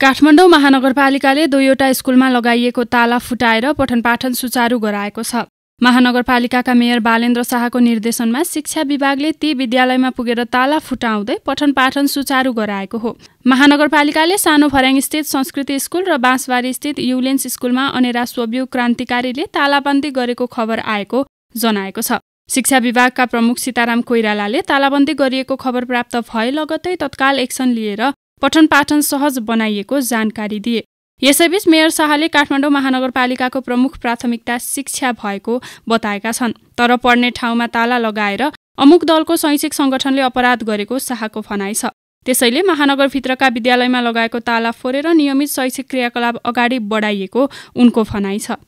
काठमाडौँ महानगरपालिकाले दुईवटा स्कुलमा लगाइएको ताला फुटाएर पठन पाठन सुचारू गराएको छ महानगरपालिकाका मेयर बालेन्द्र शाहको निर्देशनमा शिक्षा विभागले ती विद्यालयमा पुगेर ताला फुटाउँदै पठन पाठन सुचारू गराएको हो महानगरपालिकाले सानो फर्याङस्थित संस्कृति स्कुल र बाँसबारीस्थित युलेन्स स्कुलमा अनेरा स्वब्यू क्रान्तिकारीले तालाबन्दी गरेको खबर आएको जनाएको छ शिक्षा विभागका प्रमुख सीताराम कोइरालाले तालाबन्दी गरिएको खबर प्राप्त भए लगत्तै तत्काल एक्सन लिएर पठन पाठन सहज बनाइएको जानकारी दिए यसैबीच मेयर शाहले काठमाडौँ महानगरपालिकाको प्रमुख प्राथमिकता शिक्षा भएको बताएका छन् तर पढ्ने ठाउँमा ताला लगाएर अमुक दलको शैक्षिक सङ्गठनले अपराध गरेको शाहको भनाइ छ त्यसैले महानगरभित्रका विद्यालयमा लगाएको ताला फोरेर नियमित शैक्षिक क्रियाकलाप अगाडि बढाइएको उनको भनाइ छ